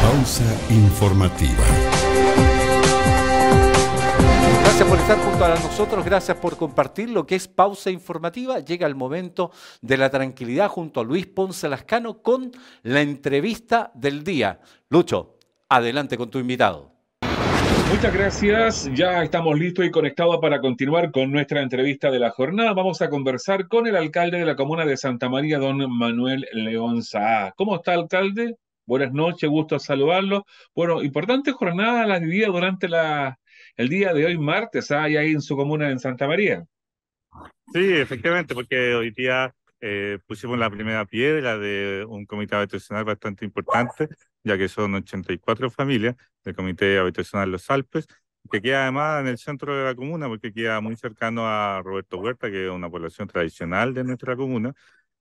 Pausa informativa. Gracias por estar junto a nosotros, gracias por compartir lo que es pausa informativa. Llega el momento de la tranquilidad junto a Luis Ponce Lascano con la entrevista del día. Lucho, adelante con tu invitado. Muchas gracias. Ya estamos listos y conectados para continuar con nuestra entrevista de la jornada. Vamos a conversar con el alcalde de la comuna de Santa María, don Manuel León Saá. ¿Cómo está, alcalde? Buenas noches, gusto saludarlo. Bueno, importante jornada la vivida durante la, el día de hoy, martes, ¿ah? ahí en su comuna en Santa María. Sí, efectivamente, porque hoy día eh, pusimos la primera piedra de un comité habitacional bastante importante, ya que son 84 familias del Comité Habitacional Los Alpes, que queda además en el centro de la comuna, porque queda muy cercano a Roberto Huerta, que es una población tradicional de nuestra comuna,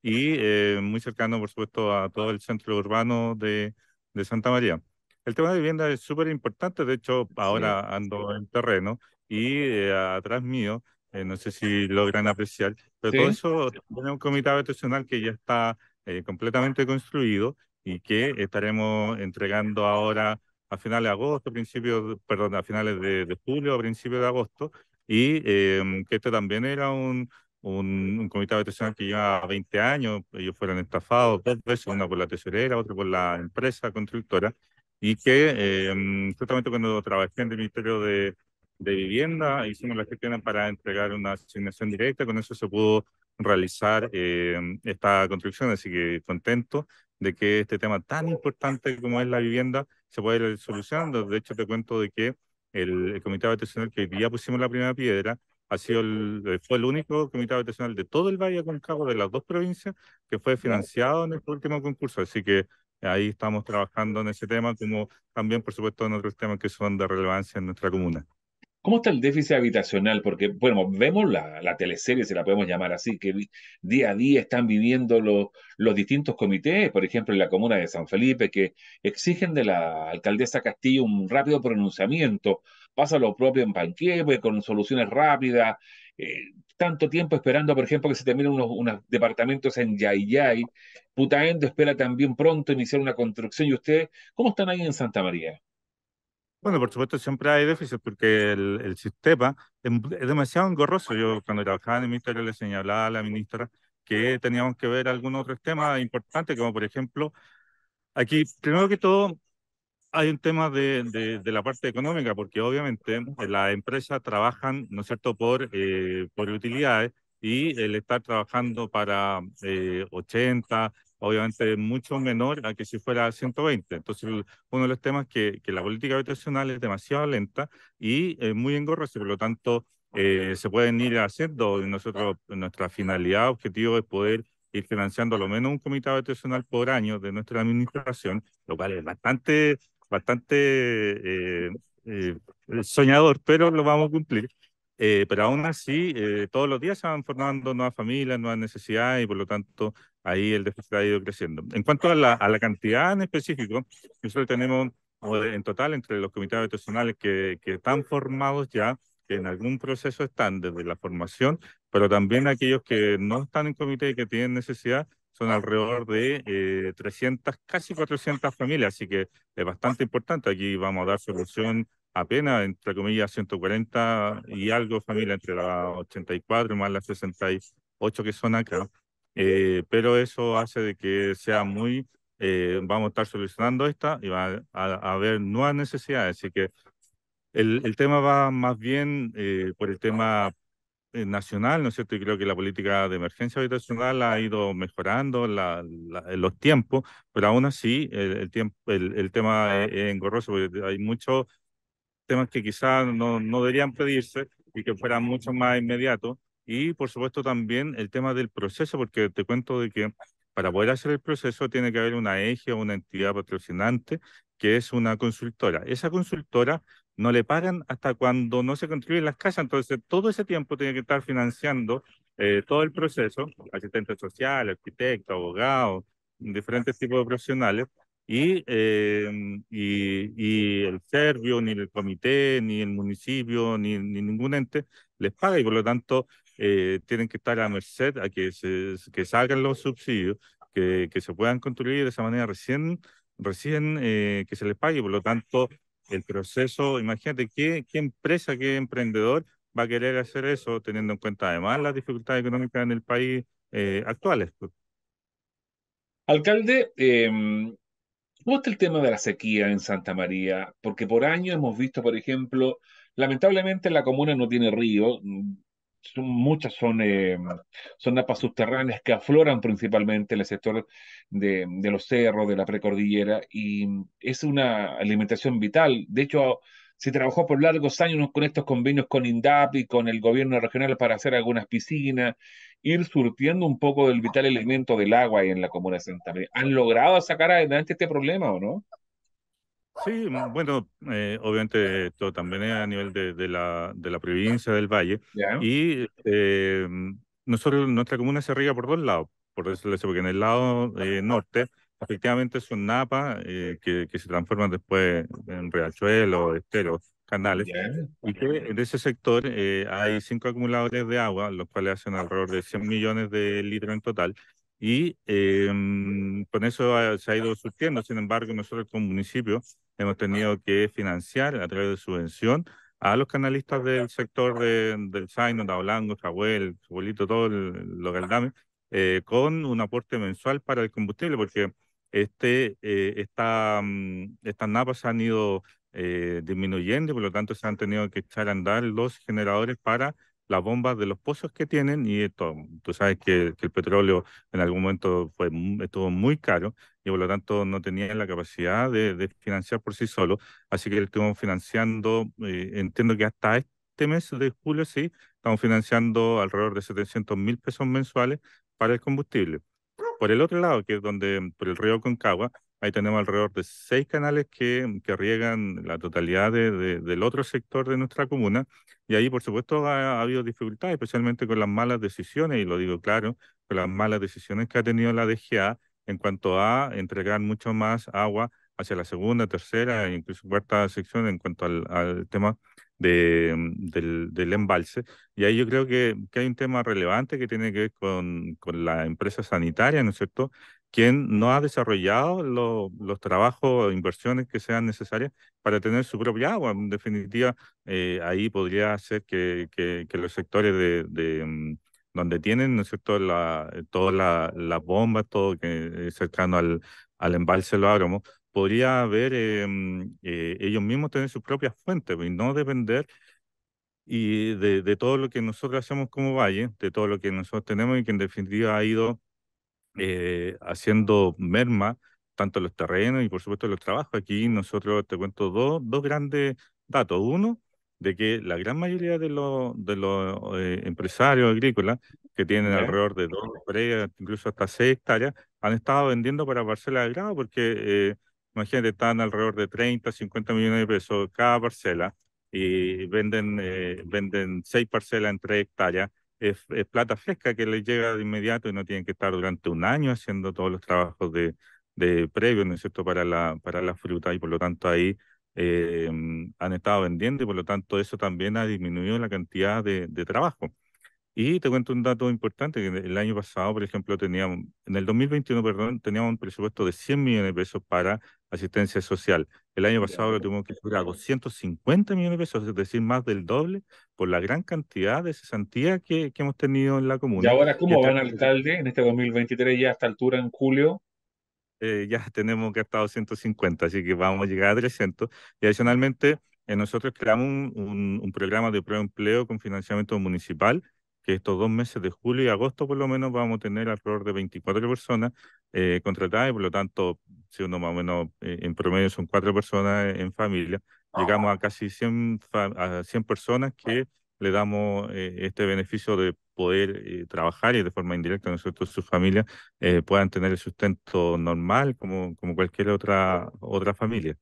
y eh, muy cercano, por supuesto, a todo el centro urbano de, de Santa María. El tema de vivienda es súper importante, de hecho, ahora ando en terreno y eh, atrás mío, eh, no sé si logran apreciar, pero todo eso tiene un comité habitacional que ya está completamente construido y que estaremos entregando ahora a finales de agosto, principios, perdón, a finales de, de julio, a principios de agosto, y em, que este también era un, un, un comité habitacional que lleva 20 años, ellos fueron estafados dos veces, una por la tesorera, otra por la empresa constructora, y que em, justamente cuando trabajé en el Ministerio de, Vivienda hicimos la gestión para entregar una asignación directa, con eso se pudo realizar em, esta construcción, así que contento de que este tema tan importante como es la vivienda se pueda ir solucionando. De hecho, te cuento de que el, el Comité Habitacional que ya pusimos la primera piedra ha sido eh, fue el único comité habitacional de todo el Valle Concagua, de las dos provincias, que fue financiado en el este último concurso. Así que ahí estamos trabajando en ese tema, como también, por supuesto, en otros temas que son de relevancia en nuestra comuna. ¿Cómo está el déficit habitacional? Porque, bueno, vemos la, la teleserie, si la podemos llamar así, que día a día están viviendo los, los distintos comités, por ejemplo, en la comuna de San Felipe, que exigen de la alcaldesa Castillo un rápido pronunciamiento Pasa lo propio en Panquehue, con soluciones rápidas. Eh, tanto tiempo esperando, por ejemplo, que se terminen unos, departamentos en Yayay. Putaendo espera también pronto iniciar una construcción. ¿Y ustedes cómo están ahí en Santa María? Bueno, por supuesto, siempre hay déficit porque el, sistema es, es demasiado engorroso. Yo, cuando trabajaba en el ministerio, le señalaba a la ministra que teníamos que ver algunos otros temas importantes, como por ejemplo, aquí, primero que todo, hay un tema de, la parte económica, porque obviamente eh, las empresas trabajan, ¿no es cierto?, por, eh, por utilidades y el estar trabajando para 80, eh, obviamente mucho menor a que si fuera 120. Entonces, uno de los temas es que, que la política habitacional es demasiado lenta y muy engorrosa, por lo tanto, se pueden ir haciendo. Nosotros, nuestra finalidad, objetivo es poder ir financiando al menos un comité habitacional por año de nuestra administración, lo cual es bastante bastante eh, eh, eh, soñador, pero lo vamos a cumplir. pero aún así, todos los días se van formando nuevas familias, nuevas necesidades y por lo tanto ahí el déficit ha ido creciendo. En cuanto a la, a la cantidad en específico, nosotros tenemos en total entre los comités habitacionales que, que están formados ya, que en algún proceso están desde la formación, pero también aquellos que no están en comité y que tienen necesidad, son alrededor de 300, eh, casi 400 familias, así que es bastante importante. Aquí vamos a dar solución apenas, entre comillas, 140 y algo familias, entre las 84 más las 68 que son acá. Eh, pero eso hace de que sea muy, eh, vamos a estar solucionando esta y va a, haber nuevas necesidades. Así que el, tema va más bien por el tema eh, nacional, ¿no es cierto? Y creo que la política de emergencia habitacional ha ido mejorando la, los tiempos, pero aún así el, tiempo, el, tema es, engorroso, porque hay muchos temas que quizás no, no deberían pedirse y que fueran mucho más inmediatos. Y por supuesto también el tema del proceso, porque te cuento de que para poder hacer el proceso tiene que haber una eje o una entidad patrocinante que es una consultora. Esa consultora no le pagan hasta cuando no se construyen las casas. Entonces, todo ese tiempo tiene que estar financiando eh, todo el proceso, asistente social, arquitecto, abogado, diferentes tipos de profesionales, em, y, y, el serbio, ni el comité, ni el municipio, ni, ningún ente les paga y por lo tanto eh, tienen que estar a merced a que, se, que salgan los subsidios, que, que se puedan construir de esa manera recién, recién eh, que se les pague y por lo tanto el proceso, imagínate qué, empresa, qué emprendedor va a querer hacer eso, teniendo en cuenta además las dificultades económicas en el país eh, actuales. Pues? Alcalde, eh, ¿cómo está el tema de la sequía en Santa María? Porque por años hemos visto, por ejemplo, lamentablemente la comuna no tiene río, son, muchas son, eh, son napas subterráneas que afloran principalmente en el sector de, de, los cerros, de la precordillera, y es una alimentación vital. De hecho, se trabajó por largos años con estos convenios con INDAP y con el gobierno regional para hacer algunas piscinas, ir surtiendo un poco del vital elemento del agua ahí en la comuna de Santa María. ¿Han logrado sacar adelante este problema o no? Sí, mm, bueno, eh, obviamente esto también es a nivel de, la, de la provincia del Valle. Y eh, mm, nosotros, nuestra comuna se riega por dos lados, por porque en el lado eh, norte efectivamente son napas que, que, se transforman después en riachuelos, esteros, canales. Y que en ese sector hay cinco acumuladores de agua, los cuales hacen alrededor de 100 millones de litros en total y mm, con eso ah, se ha ido surtiendo. Sin embargo, nosotros como municipio hemos tenido que financiar a través de subvención a los canalistas del sector de, del Saino, Daulango, Chabuel, abuelito, todo el local dame, eh, con un aporte mensual para el combustible, porque este, eh, mm, estas napas han ido eh, disminuyendo y por lo tanto se han tenido que echar a andar los generadores para las bombas de los pozos que tienen y esto, tú sabes que, que el petróleo en algún momento fue, mm, estuvo muy caro y por lo tanto no tenían la capacidad de, financiar por sí solos. Así que estuvimos financiando, eh, entiendo que hasta este mes de julio sí, estamos financiando alrededor de 700 mil pesos mensuales para el combustible. Por el otro lado, que es donde, por el río Concagua, ahí tenemos alrededor de seis canales que, que riegan la totalidad del otro sector de nuestra comuna. Y ahí, por supuesto, ha, ha habido dificultades, especialmente con las malas decisiones, y lo digo claro, con las malas decisiones que ha tenido la DGA en cuanto a entregar mucho más agua hacia la segunda, tercera e incluso cuarta sección en cuanto al, tema mm, del, embalse. Y ahí yo creo que, hay un tema relevante que tiene que ver con, la empresa sanitaria, ¿no es cierto? quien no ha desarrollado los trabajos, o inversiones que sean necesarias para tener su propia agua. En definitiva, eh, ahí podría ser que, los sectores de, mm, donde tienen, ¿no es cierto?, la, eh, todas las bombas, todo que cercano al, al embalse lo Álamo, podría haber em, eh, ellos mismos tener sus propias fuentes pues, y no depender y de, todo lo que nosotros hacemos como valle, de todo lo que nosotros tenemos y que en definitiva ha ido eh, haciendo merma tanto los terrenos y por supuesto los trabajos. Aquí nosotros te cuento dos, dos grandes datos. Uno, de que la gran mayoría de los, de eh, empresarios agrícolas que tienen alrededor de dos hectáreas, incluso hasta seis hectáreas, han estado vendiendo para parcelas de grado porque, eh, imagínate, están alrededor de 30, 50 millones de pesos cada parcela y venden, eh, venden seis parcelas en tres hectáreas. Es, plata fresca que les llega de inmediato y no tienen que estar durante un año haciendo todos los trabajos de, de previo, ¿no es cierto?, para la, para la fruta y por lo tanto ahí eh, han estado vendiendo y por lo tanto eso también ha disminuido la cantidad de, trabajo. Y te cuento un dato importante, que el año pasado, por ejemplo, teníamos, en el 2021, perdón, teníamos un presupuesto de 100 millones de pesos para asistencia social. El año pasado lo tuvimos que subir a 250 millones de pesos, es decir, más del doble, por la gran cantidad de cesantía que, hemos tenido en la comuna. ¿Y ahora cómo van al alcalde, en este 2023, ya a esta altura, en julio? Eh, ya tenemos gastado 150, así que vamos a llegar a 300. Y adicionalmente, eh, nosotros creamos un, programa de empleo con financiamiento municipal, que estos dos meses de julio y agosto por lo menos vamos a tener alrededor de 24 personas eh, contratadas y por lo tanto, si uno más o menos en promedio son cuatro personas en familia, oh. llegamos a casi 100, a 100 personas que le damos este beneficio de poder eh, trabajar y de forma indirecta, nosotros es cierto?, sus familias eh, puedan tener el sustento normal como, como cualquier otra, otra familia.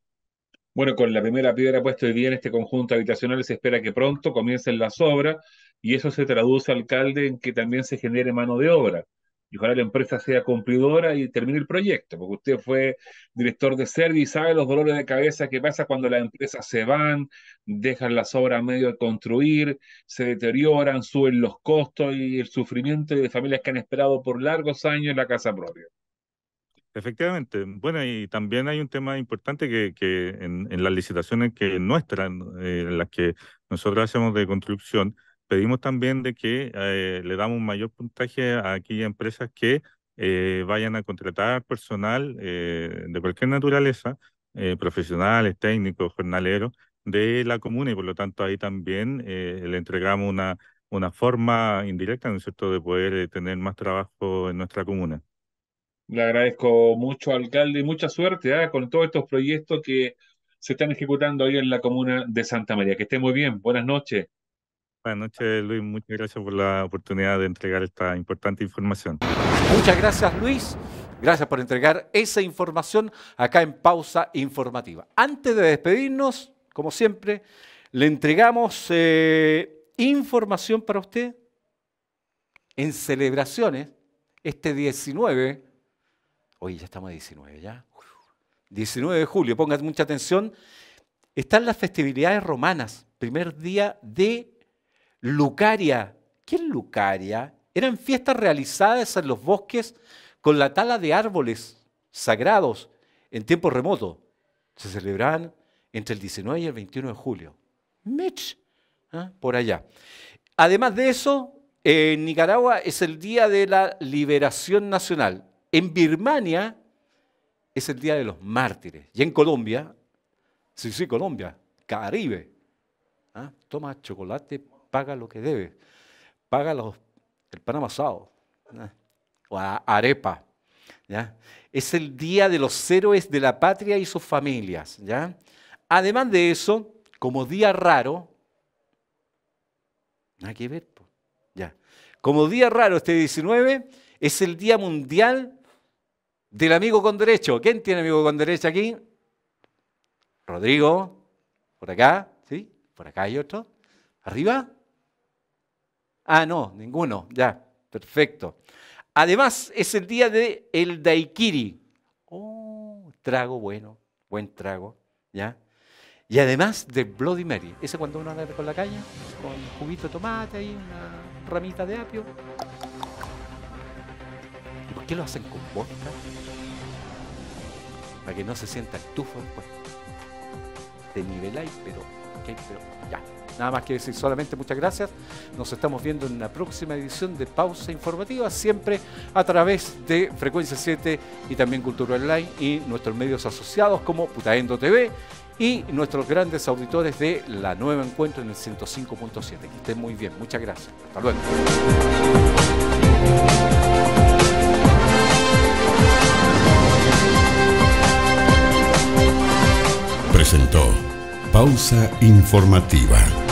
Bueno, con la primera piedra puesta hoy día en este conjunto habitacional se espera que pronto comiencen las obras y eso se traduce, alcalde, en que también se genere mano de obra. Y ojalá la empresa sea cumplidora y termine el proyecto, porque usted fue director de Servi y sabe los dolores de cabeza que pasa cuando las empresas se van, dejan las obras medio de construir, se deterioran, suben los costos y el sufrimiento de familias que han esperado por largos años en la casa propia. Efectivamente. Bueno, y también hay un tema importante que, en, las licitaciones que nuestras, eh, en las que nosotros hacemos de construcción, pedimos también de que eh, le damos un mayor puntaje a aquellas empresas que eh, vayan a contratar personal eh, de cualquier naturaleza, profesionales, técnicos, jornaleros de la comuna y por lo tanto ahí también le entregamos una, una forma indirecta, ¿no es cierto?, de poder tener más trabajo en nuestra comuna. Le agradezco mucho, alcalde, y mucha suerte ¿ah? con todos estos proyectos que se están ejecutando ahí en la comuna de Santa María. Que esté muy bien. Buenas noches. Buenas noches, Luis. Muchas gracias por la oportunidad de entregar esta importante información. Muchas gracias, Luis. Gracias por entregar esa información acá en Pausa Informativa. Antes de despedirnos, como siempre, le entregamos eh, información para usted en celebraciones este 19. hoy ya estamos 19, ¿ya? 19 de julio, pongan mucha atención. Están las festividades romanas, primer día de Lucaria. ¿Qué es Lucaria? Eran fiestas realizadas en los bosques con la tala de árboles sagrados en tiempos remotos. Se celebraban entre el 19 y el 21 de julio. Mitch, ¿ah? por allá. Además de eso, en Nicaragua es el Día de la Liberación Nacional. En Birmania es el Día de los Mártires. Y en Colombia, sí, sí, Colombia, Caribe. ¿Ah? Toma chocolate paga lo que debe. Paga los, el pan amasado o a, arepa. ¿ya? Es el día de los héroes de la patria y sus familias. ¿ya? Además de eso, como día raro, nada que ver, ya. como día raro este 19, es el Día Mundial del Amigo con Derecho. ¿Quién tiene amigo con derecho aquí? Rodrigo, por acá, ¿sí? Por acá hay otro. Arriba, Ah, no, ninguno, ya, perfecto. Además, es el día de el daiquiri. Oh, trago bueno, buen trago, ¿ya? Y además de Bloody Mary. Ese cuando uno anda con la caña, con juguito de tomate y una ramita de apio. ¿Y por qué lo hacen con vodka? Para que no se sienta estufa pues. Te niveláis, pero Ok, pero ya. Nada más que decir solamente muchas gracias. Nos estamos viendo en la próxima edición de Pausa Informativa, siempre a través de Frecuencia 7 y también Cultura Online y nuestros medios asociados como Putaendo TV y nuestros grandes auditores de La Nueva Encuentro en el 105.7. Que estén muy bien. Muchas gracias. Hasta luego. Pausa informativa.